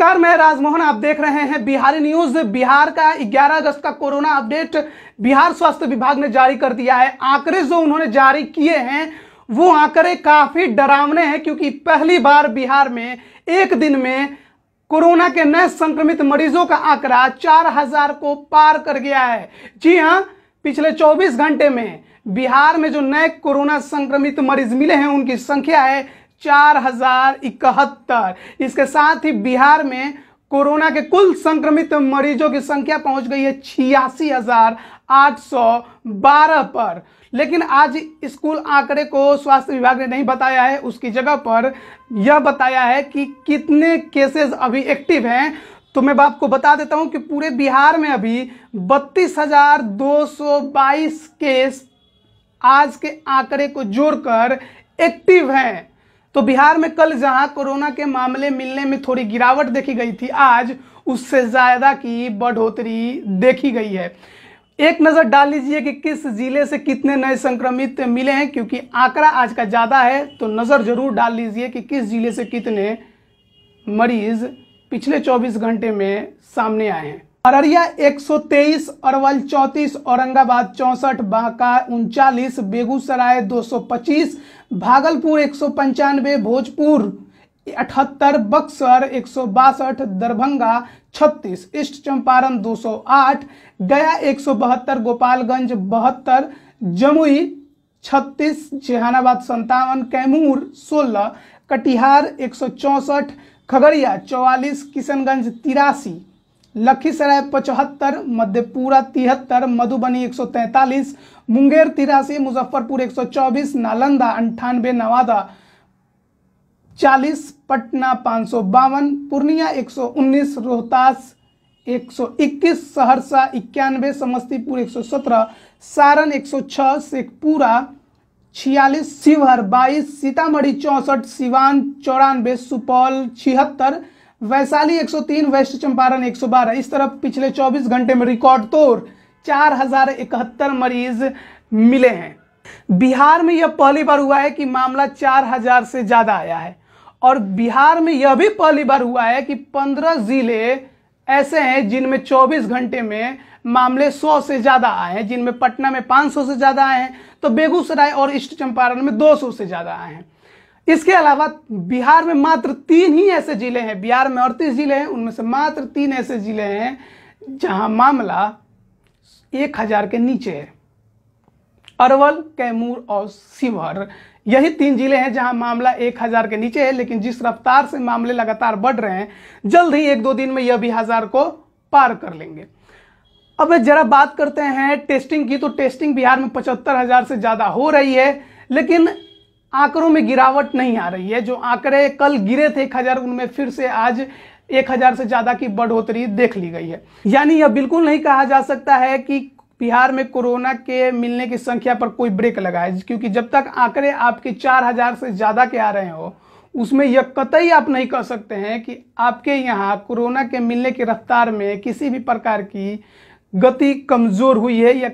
नमस्कार मैं राजमोहन आप देख रहे हैं बिहारी न्यूज बिहार का 11 अगस्त का कोरोना अपडेट बिहार स्वास्थ्य विभाग ने जारी कर दिया है आंकड़े जो उन्होंने जारी किए हैं वो आंकड़े काफी डरावने हैं क्योंकि पहली बार बिहार में एक दिन में कोरोना के नए संक्रमित मरीजों का आंकड़ा चार हजार को पार कर गया है जी हाँ पिछले चौबीस घंटे में बिहार में जो नए कोरोना संक्रमित मरीज मिले हैं उनकी संख्या है चार हजार इकहत्तर इसके साथ ही बिहार में कोरोना के कुल संक्रमित मरीजों की संख्या पहुंच गई है छियासी हजार आठ सौ बारह पर लेकिन आज इस कुल आंकड़े को स्वास्थ्य विभाग ने नहीं बताया है उसकी जगह पर यह बताया है कि कितने केसेस अभी एक्टिव हैं तो मैं आपको बता देता हूं कि पूरे बिहार में अभी बत्तीस हजार दो सौ बाईस केस आज के आंकड़े को जोड़कर एक्टिव हैं तो बिहार में कल जहां कोरोना के मामले मिलने में थोड़ी गिरावट देखी गई थी आज उससे ज़्यादा की बढ़ोतरी देखी गई है एक नज़र डाल लीजिए कि किस जिले से कितने नए संक्रमित मिले हैं क्योंकि आंकड़ा आज का ज़्यादा है तो नज़र जरूर डाल लीजिए कि किस जिले से कितने मरीज पिछले 24 घंटे में सामने आए हैं अररिया 123, अरवल 34, औरंगाबाद चौंसठ बांका उनचालीस बेगूसराय 225, भागलपुर एक भोजपुर अठहत्तर बक्सर एक दरभंगा 36, ईस्ट चंपारण 208, गया एक गोपालगंज बहत्तर जमुई 36, जहानाबाद संतावन कैमूर 16, कटिहार एक खगड़िया 44, किशनगंज तिरासी लखीसराय पचहत्तर मध्यपुरा तिहत्तर मधुबनी 143 मुंगेर तिरासी मुजफ्फरपुर 124 नालंदा अंठानवे नवादा 40 पटना पाँच पूर्णिया 119 रोहतास 121 सहरसा इक्यानवे समस्तीपुर 117 सारण 106 शेखपुरा छियालीस शिवहर बाईस सीतामढ़ी चौंसठ सिवान चौरानवे सुपौल छिहत्तर वैशाली 103 वेस्ट चंपारण 112 इस तरफ पिछले 24 घंटे में रिकॉर्ड तोड़ चार मरीज मिले हैं बिहार में यह पहली बार हुआ है कि मामला 4000 से ज़्यादा आया है और बिहार में यह भी पहली बार हुआ है कि 15 जिले ऐसे हैं जिनमें 24 घंटे में मामले 100 से ज़्यादा आए हैं जिनमें पटना में 500 से ज़्यादा आए हैं तो बेगूसराय और ईस्ट चंपारण में 200 से ज़्यादा आए हैं इसके अलावा बिहार में मात्र तीन ही ऐसे जिले हैं बिहार में अड़तीस जिले हैं उनमें से मात्र तीन ऐसे जिले हैं जहां मामला एक हजार के नीचे है अरवल कैमूर और शिवहर यही तीन जिले हैं जहां मामला एक हजार के नीचे है लेकिन जिस रफ्तार से मामले लगातार बढ़ रहे हैं जल्द ही एक दो दिन में यह भी हजार को पार कर लेंगे अब जरा बात करते हैं टेस्टिंग की तो टेस्टिंग बिहार में पचहत्तर हजार से ज्यादा हो रही है लेकिन आंकड़ों में गिरावट नहीं आ रही है जो आंकड़े कल गिरे थे एक हजार उनमें फिर से आज एक हजार से ज्यादा की बढ़ोतरी देख ली गई है यानी यह बिल्कुल नहीं कहा जा सकता है कि बिहार में कोरोना के मिलने की संख्या पर कोई ब्रेक लगा है क्योंकि जब तक आंकड़े आपके चार हजार से ज्यादा के आ रहे हो उसमें यह कतई आप नहीं कह सकते हैं कि आपके यहाँ कोरोना के मिलने की रफ्तार में किसी भी प्रकार की गति कमजोर हुई है या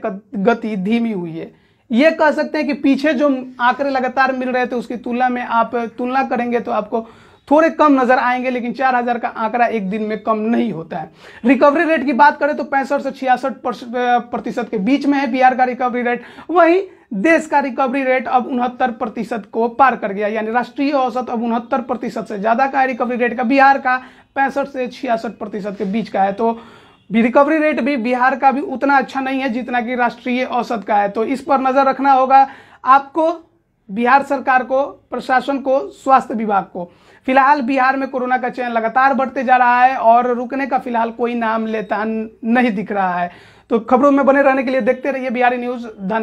गति धीमी हुई है ये कह सकते हैं कि पीछे जो आंकड़े लगातार मिल रहे थे उसकी तुलना में आप तुलना करेंगे तो आपको थोड़े कम नजर आएंगे लेकिन 4000 का आंकड़ा एक दिन में कम नहीं होता है रिकवरी रेट की बात करें तो पैंसठ से छियासठ प्रतिशत के बीच में है बिहार का रिकवरी रेट वही देश का रिकवरी रेट अब उनहत्तर प्रतिशत को पार कर गया यानी राष्ट्रीय औसत अब उनहत्तर प्रतिशत से ज़्यादा का है रिकवरी रेट का बिहार का पैंसठ से छियासठ प्रतिशत के बीच का है तो रिकवरी रेट भी बिहार का भी उतना अच्छा नहीं है जितना कि राष्ट्रीय औसत का है तो इस पर नज़र रखना होगा आपको बिहार सरकार को प्रशासन को स्वास्थ्य विभाग को फिलहाल बिहार में कोरोना का चयन लगातार बढ़ते जा रहा है और रुकने का फिलहाल कोई नाम लेता नहीं दिख रहा है तो खबरों में बने रहने के लिए देखते रहिए बिहारी न्यूज़ धन